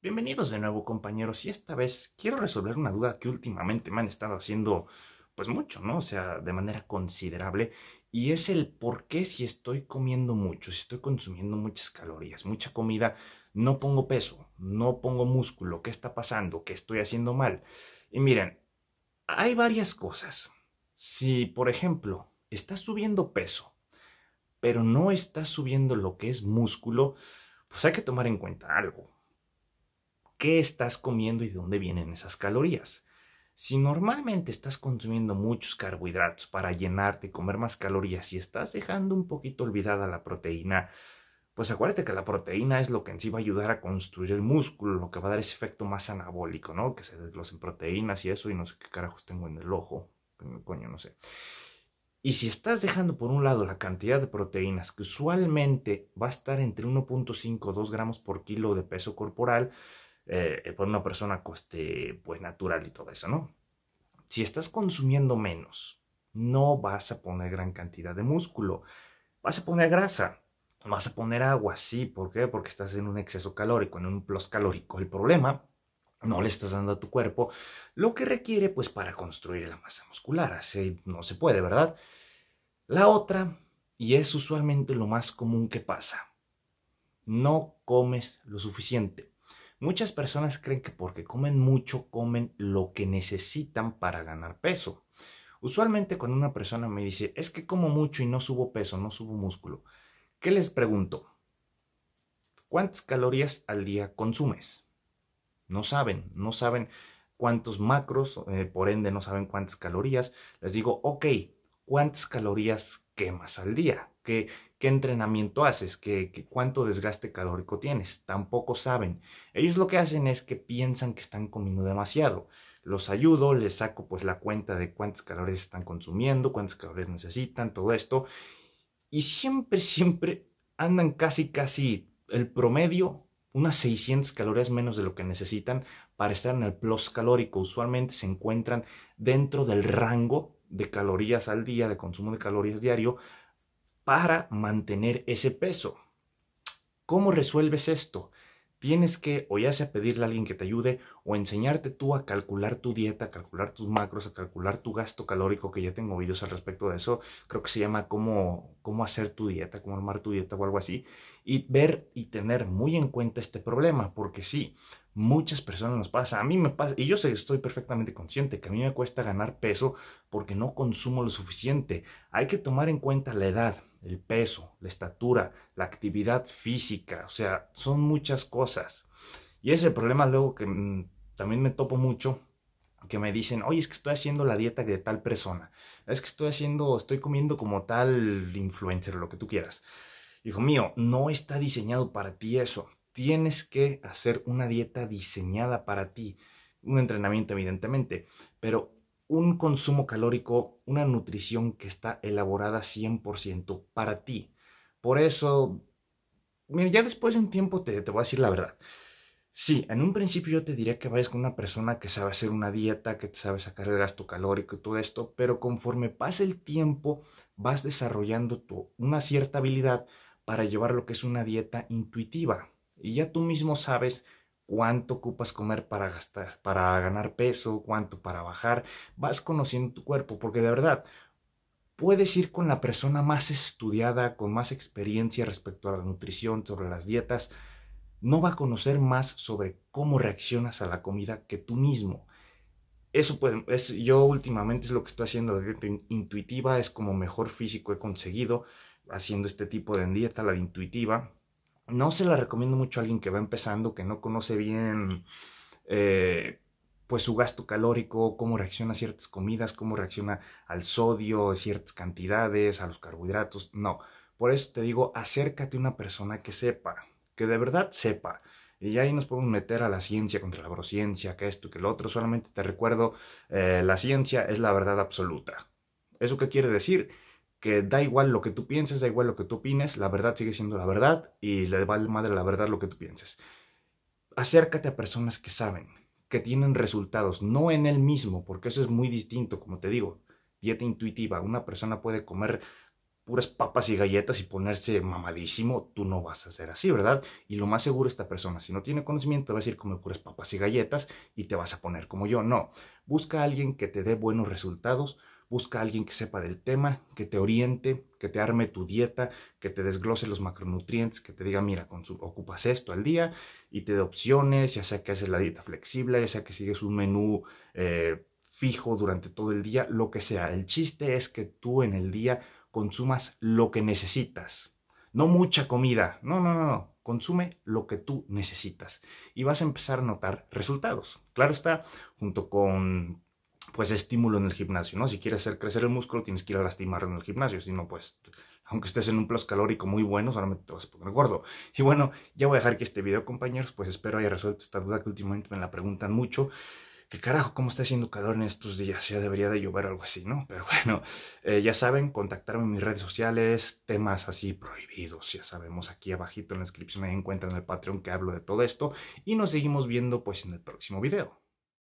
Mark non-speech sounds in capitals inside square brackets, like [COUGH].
Bienvenidos de nuevo compañeros y esta vez quiero resolver una duda que últimamente me han estado haciendo pues mucho, ¿no? O sea, de manera considerable y es el por qué si estoy comiendo mucho, si estoy consumiendo muchas calorías, mucha comida, no pongo peso, no pongo músculo, ¿qué está pasando? ¿Qué estoy haciendo mal? Y miren, hay varias cosas. Si, por ejemplo, estás subiendo peso, pero no estás subiendo lo que es músculo, pues hay que tomar en cuenta algo qué estás comiendo y de dónde vienen esas calorías. Si normalmente estás consumiendo muchos carbohidratos para llenarte y comer más calorías y estás dejando un poquito olvidada la proteína, pues acuérdate que la proteína es lo que en sí va a ayudar a construir el músculo, lo que va a dar ese efecto más anabólico, ¿no? Que se desglosen proteínas y eso, y no sé qué carajos tengo en el ojo, coño, no sé. Y si estás dejando por un lado la cantidad de proteínas, que usualmente va a estar entre 1.5 2 gramos por kilo de peso corporal, eh, eh, por una persona coste pues natural y todo eso, ¿no? Si estás consumiendo menos, no vas a poner gran cantidad de músculo, vas a poner grasa, vas a poner agua, sí, ¿por qué? Porque estás en un exceso calórico, en un plus calórico. El problema, no le estás dando a tu cuerpo lo que requiere pues para construir la masa muscular, así no se puede, ¿verdad? La otra, y es usualmente lo más común que pasa, no comes lo suficiente. Muchas personas creen que porque comen mucho, comen lo que necesitan para ganar peso. Usualmente cuando una persona me dice, es que como mucho y no subo peso, no subo músculo, ¿qué les pregunto? ¿Cuántas calorías al día consumes? No saben, no saben cuántos macros, eh, por ende no saben cuántas calorías. Les digo, ok, ¿cuántas calorías quemas al día? que qué entrenamiento haces, qué, cuánto desgaste calórico tienes. Tampoco saben. Ellos lo que hacen es que piensan que están comiendo demasiado. Los ayudo, les saco pues la cuenta de cuántas calorías están consumiendo, cuántas calorías necesitan, todo esto. Y siempre, [LAUGHS] siempre andan casi, casi el promedio unas 600 calorías menos de lo que necesitan para estar en el plus calórico. Usualmente se encuentran dentro del rango de calorías al día, de consumo de calorías diario, para mantener ese peso. ¿Cómo resuelves esto? Tienes que o ya sea pedirle a alguien que te ayude o enseñarte tú a calcular tu dieta, a calcular tus macros, a calcular tu gasto calórico, que ya tengo vídeos al respecto de eso, creo que se llama cómo, cómo hacer tu dieta, cómo armar tu dieta o algo así, y ver y tener muy en cuenta este problema, porque sí, muchas personas nos pasa, a mí me pasa, y yo estoy perfectamente consciente que a mí me cuesta ganar peso porque no consumo lo suficiente, hay que tomar en cuenta la edad, el peso, la estatura, la actividad física, o sea, son muchas cosas. Y ese problema luego que mm, también me topo mucho, que me dicen, oye, es que estoy haciendo la dieta de tal persona, es que estoy haciendo, estoy comiendo como tal influencer, lo que tú quieras. Hijo mío, no está diseñado para ti eso. Tienes que hacer una dieta diseñada para ti. Un entrenamiento, evidentemente, pero un consumo calórico, una nutrición que está elaborada 100% para ti. Por eso, mira, ya después de un tiempo te, te voy a decir la verdad. Sí, en un principio yo te diría que vayas con una persona que sabe hacer una dieta, que sabe sacar el gasto calórico y todo esto, pero conforme pasa el tiempo vas desarrollando tu, una cierta habilidad para llevar lo que es una dieta intuitiva. Y ya tú mismo sabes cuánto ocupas comer para gastar, para ganar peso, cuánto para bajar. Vas conociendo tu cuerpo, porque de verdad puedes ir con la persona más estudiada, con más experiencia respecto a la nutrición, sobre las dietas, no va a conocer más sobre cómo reaccionas a la comida que tú mismo. Eso pues, es, yo últimamente es lo que estoy haciendo, la dieta intuitiva es como mejor físico he conseguido haciendo este tipo de dieta, la de intuitiva, no se la recomiendo mucho a alguien que va empezando, que no conoce bien eh, pues su gasto calórico, cómo reacciona a ciertas comidas, cómo reacciona al sodio, ciertas cantidades, a los carbohidratos. No, por eso te digo, acércate a una persona que sepa, que de verdad sepa. Y ahí nos podemos meter a la ciencia contra la brociencia, que esto, que lo otro. Solamente te recuerdo, eh, la ciencia es la verdad absoluta. ¿Eso qué quiere decir? que da igual lo que tú pienses, da igual lo que tú opines, la verdad sigue siendo la verdad y le vale madre la verdad lo que tú pienses. Acércate a personas que saben, que tienen resultados, no en él mismo, porque eso es muy distinto, como te digo, dieta intuitiva. Una persona puede comer puras papas y galletas y ponerse mamadísimo, tú no vas a ser así, ¿verdad? Y lo más seguro esta persona, si no tiene conocimiento, va a decir, como puras papas y galletas y te vas a poner como yo. No, busca a alguien que te dé buenos resultados, busca a alguien que sepa del tema, que te oriente, que te arme tu dieta, que te desglose los macronutrientes, que te diga, mira, ocupas esto al día y te dé opciones, ya sea que haces la dieta flexible, ya sea que sigues un menú eh, fijo durante todo el día, lo que sea. El chiste es que tú en el día consumas lo que necesitas. No mucha comida, no, no, no, Consume lo que tú necesitas y vas a empezar a notar resultados. Claro está, junto con pues estímulo en el gimnasio, ¿no? Si quieres hacer crecer el músculo, tienes que ir a lastimarlo en el gimnasio, si no, pues aunque estés en un plus calórico muy bueno, solamente te vas a poner gordo. Y bueno, ya voy a dejar que este video, compañeros, pues espero haya resuelto esta duda que últimamente me la preguntan mucho que carajo, cómo está haciendo calor en estos días, ya debería de llover algo así, ¿no? Pero bueno, eh, ya saben, contactarme en mis redes sociales, temas así prohibidos, ya sabemos, aquí abajito en la descripción ahí encuentran el Patreon que hablo de todo esto y nos seguimos viendo pues en el próximo video.